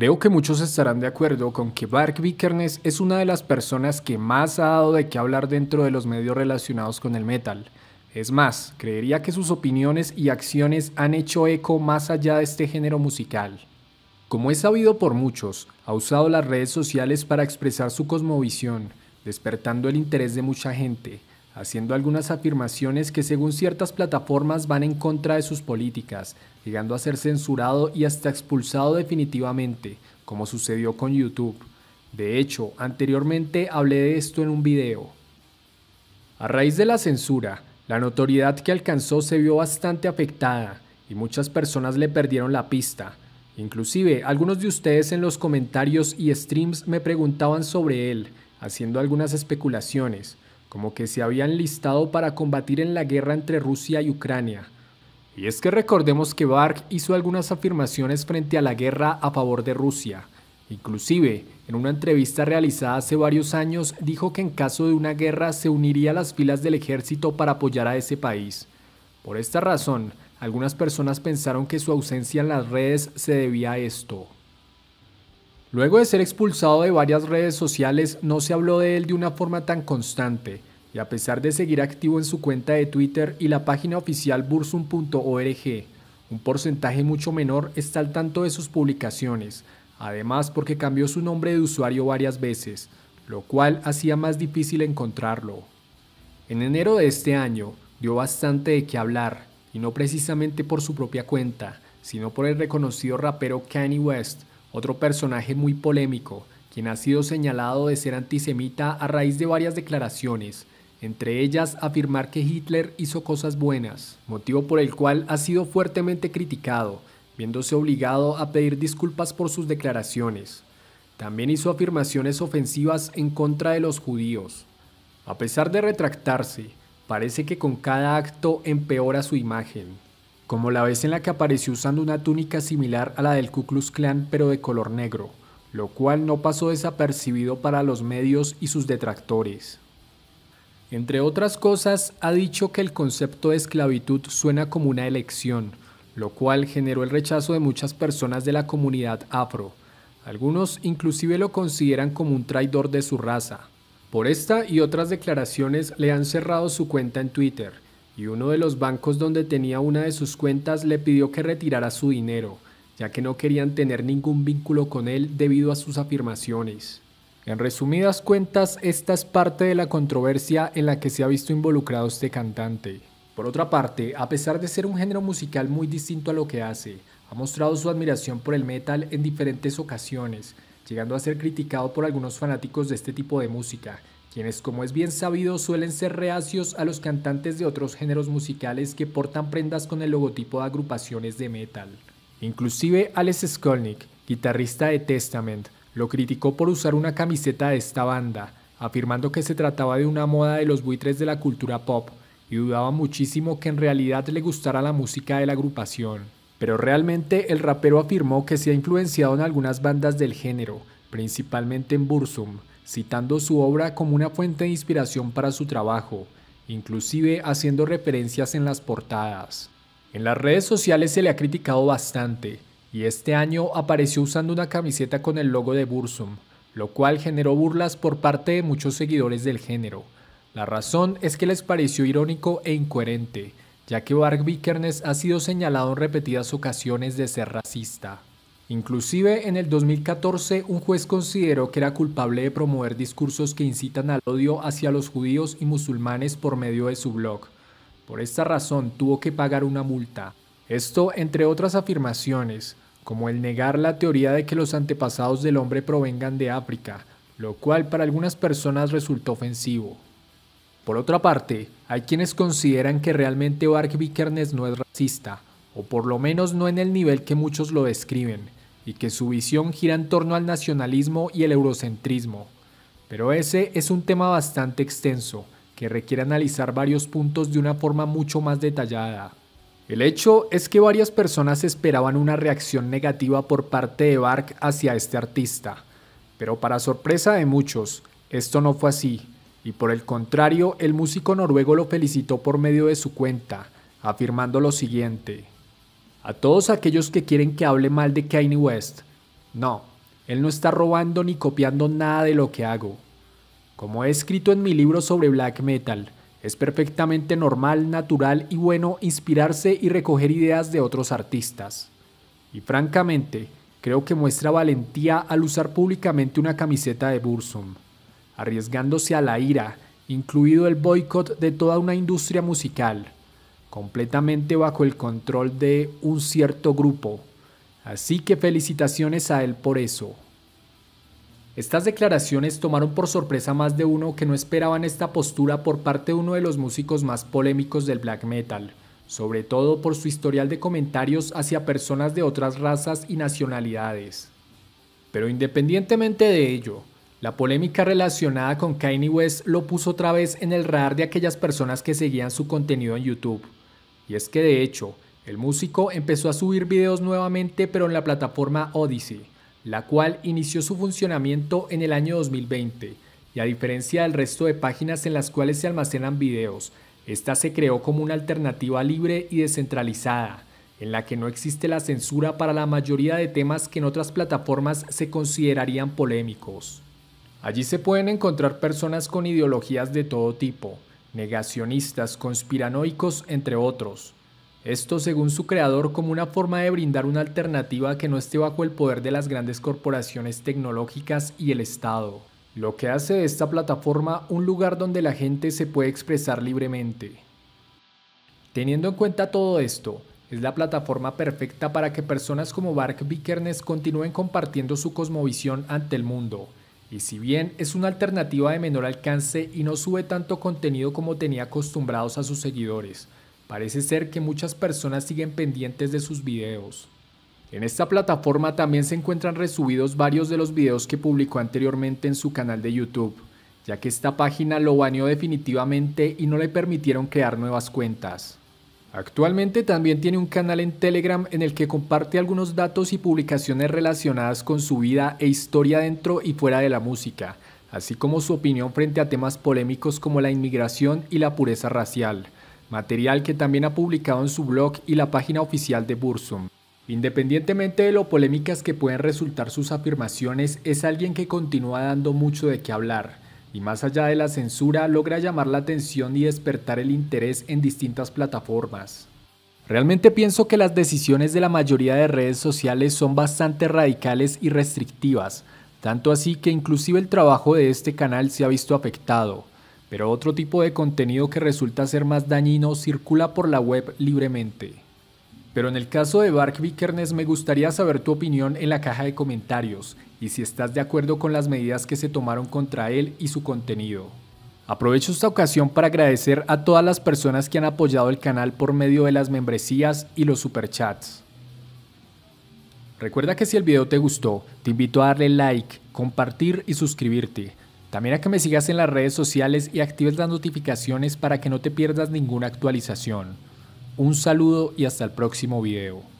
Creo que muchos estarán de acuerdo con que Bark Vikernes es una de las personas que más ha dado de qué hablar dentro de los medios relacionados con el metal. Es más, creería que sus opiniones y acciones han hecho eco más allá de este género musical. Como es sabido por muchos, ha usado las redes sociales para expresar su cosmovisión, despertando el interés de mucha gente, haciendo algunas afirmaciones que según ciertas plataformas van en contra de sus políticas, llegando a ser censurado y hasta expulsado definitivamente, como sucedió con YouTube. De hecho, anteriormente hablé de esto en un video. A raíz de la censura, la notoriedad que alcanzó se vio bastante afectada y muchas personas le perdieron la pista. Inclusive, algunos de ustedes en los comentarios y streams me preguntaban sobre él, haciendo algunas especulaciones como que se habían listado para combatir en la guerra entre Rusia y Ucrania. Y es que recordemos que Bark hizo algunas afirmaciones frente a la guerra a favor de Rusia. Inclusive, en una entrevista realizada hace varios años, dijo que en caso de una guerra se uniría a las filas del ejército para apoyar a ese país. Por esta razón, algunas personas pensaron que su ausencia en las redes se debía a esto. Luego de ser expulsado de varias redes sociales, no se habló de él de una forma tan constante, y a pesar de seguir activo en su cuenta de Twitter y la página oficial bursum.org, un porcentaje mucho menor está al tanto de sus publicaciones, además porque cambió su nombre de usuario varias veces, lo cual hacía más difícil encontrarlo. En enero de este año dio bastante de qué hablar, y no precisamente por su propia cuenta, sino por el reconocido rapero Kanye West, otro personaje muy polémico, quien ha sido señalado de ser antisemita a raíz de varias declaraciones, entre ellas afirmar que Hitler hizo cosas buenas, motivo por el cual ha sido fuertemente criticado, viéndose obligado a pedir disculpas por sus declaraciones. También hizo afirmaciones ofensivas en contra de los judíos. A pesar de retractarse, parece que con cada acto empeora su imagen como la vez en la que apareció usando una túnica similar a la del Ku Klux Klan pero de color negro, lo cual no pasó desapercibido para los medios y sus detractores. Entre otras cosas, ha dicho que el concepto de esclavitud suena como una elección, lo cual generó el rechazo de muchas personas de la comunidad afro. Algunos inclusive lo consideran como un traidor de su raza. Por esta y otras declaraciones le han cerrado su cuenta en Twitter, y uno de los bancos donde tenía una de sus cuentas le pidió que retirara su dinero, ya que no querían tener ningún vínculo con él debido a sus afirmaciones. En resumidas cuentas, esta es parte de la controversia en la que se ha visto involucrado este cantante. Por otra parte, a pesar de ser un género musical muy distinto a lo que hace, ha mostrado su admiración por el metal en diferentes ocasiones, llegando a ser criticado por algunos fanáticos de este tipo de música, quienes como es bien sabido suelen ser reacios a los cantantes de otros géneros musicales que portan prendas con el logotipo de agrupaciones de metal. Inclusive Alex Skolnick, guitarrista de Testament, lo criticó por usar una camiseta de esta banda, afirmando que se trataba de una moda de los buitres de la cultura pop, y dudaba muchísimo que en realidad le gustara la música de la agrupación. Pero realmente el rapero afirmó que se ha influenciado en algunas bandas del género, principalmente en Bursum, citando su obra como una fuente de inspiración para su trabajo, inclusive haciendo referencias en las portadas. En las redes sociales se le ha criticado bastante, y este año apareció usando una camiseta con el logo de Bursum, lo cual generó burlas por parte de muchos seguidores del género. La razón es que les pareció irónico e incoherente, ya que Bark Vikernes ha sido señalado en repetidas ocasiones de ser racista. Inclusive en el 2014 un juez consideró que era culpable de promover discursos que incitan al odio hacia los judíos y musulmanes por medio de su blog. Por esta razón tuvo que pagar una multa. Esto entre otras afirmaciones, como el negar la teoría de que los antepasados del hombre provengan de África, lo cual para algunas personas resultó ofensivo. Por otra parte, hay quienes consideran que realmente Bark Vikernes no es racista, o por lo menos no en el nivel que muchos lo describen, y que su visión gira en torno al nacionalismo y el eurocentrismo. Pero ese es un tema bastante extenso, que requiere analizar varios puntos de una forma mucho más detallada. El hecho es que varias personas esperaban una reacción negativa por parte de Bark hacia este artista, pero para sorpresa de muchos, esto no fue así, y por el contrario, el músico noruego lo felicitó por medio de su cuenta, afirmando lo siguiente. A todos aquellos que quieren que hable mal de Kanye West, no, él no está robando ni copiando nada de lo que hago. Como he escrito en mi libro sobre black metal, es perfectamente normal, natural y bueno inspirarse y recoger ideas de otros artistas. Y francamente, creo que muestra valentía al usar públicamente una camiseta de Bursum, arriesgándose a la ira, incluido el boicot de toda una industria musical completamente bajo el control de un cierto grupo. Así que felicitaciones a él por eso. Estas declaraciones tomaron por sorpresa a más de uno que no esperaban esta postura por parte de uno de los músicos más polémicos del black metal, sobre todo por su historial de comentarios hacia personas de otras razas y nacionalidades. Pero independientemente de ello, la polémica relacionada con Kanye West lo puso otra vez en el radar de aquellas personas que seguían su contenido en YouTube. Y es que de hecho, el músico empezó a subir videos nuevamente pero en la plataforma Odyssey, la cual inició su funcionamiento en el año 2020, y a diferencia del resto de páginas en las cuales se almacenan videos, esta se creó como una alternativa libre y descentralizada, en la que no existe la censura para la mayoría de temas que en otras plataformas se considerarían polémicos. Allí se pueden encontrar personas con ideologías de todo tipo, negacionistas, conspiranoicos, entre otros. Esto según su creador como una forma de brindar una alternativa que no esté bajo el poder de las grandes corporaciones tecnológicas y el Estado, lo que hace de esta plataforma un lugar donde la gente se puede expresar libremente. Teniendo en cuenta todo esto, es la plataforma perfecta para que personas como Bark Vikernes continúen compartiendo su cosmovisión ante el mundo, y si bien es una alternativa de menor alcance y no sube tanto contenido como tenía acostumbrados a sus seguidores, parece ser que muchas personas siguen pendientes de sus videos. En esta plataforma también se encuentran resubidos varios de los videos que publicó anteriormente en su canal de YouTube, ya que esta página lo baneó definitivamente y no le permitieron crear nuevas cuentas. Actualmente también tiene un canal en Telegram en el que comparte algunos datos y publicaciones relacionadas con su vida e historia dentro y fuera de la música, así como su opinión frente a temas polémicos como la inmigración y la pureza racial, material que también ha publicado en su blog y la página oficial de Bursum. Independientemente de lo polémicas que pueden resultar sus afirmaciones, es alguien que continúa dando mucho de qué hablar y más allá de la censura logra llamar la atención y despertar el interés en distintas plataformas. Realmente pienso que las decisiones de la mayoría de redes sociales son bastante radicales y restrictivas, tanto así que inclusive el trabajo de este canal se ha visto afectado, pero otro tipo de contenido que resulta ser más dañino circula por la web libremente. Pero en el caso de Bark Vikernes me gustaría saber tu opinión en la caja de comentarios y si estás de acuerdo con las medidas que se tomaron contra él y su contenido. Aprovecho esta ocasión para agradecer a todas las personas que han apoyado el canal por medio de las membresías y los superchats. Recuerda que si el video te gustó, te invito a darle like, compartir y suscribirte. También a que me sigas en las redes sociales y actives las notificaciones para que no te pierdas ninguna actualización. Un saludo y hasta el próximo video.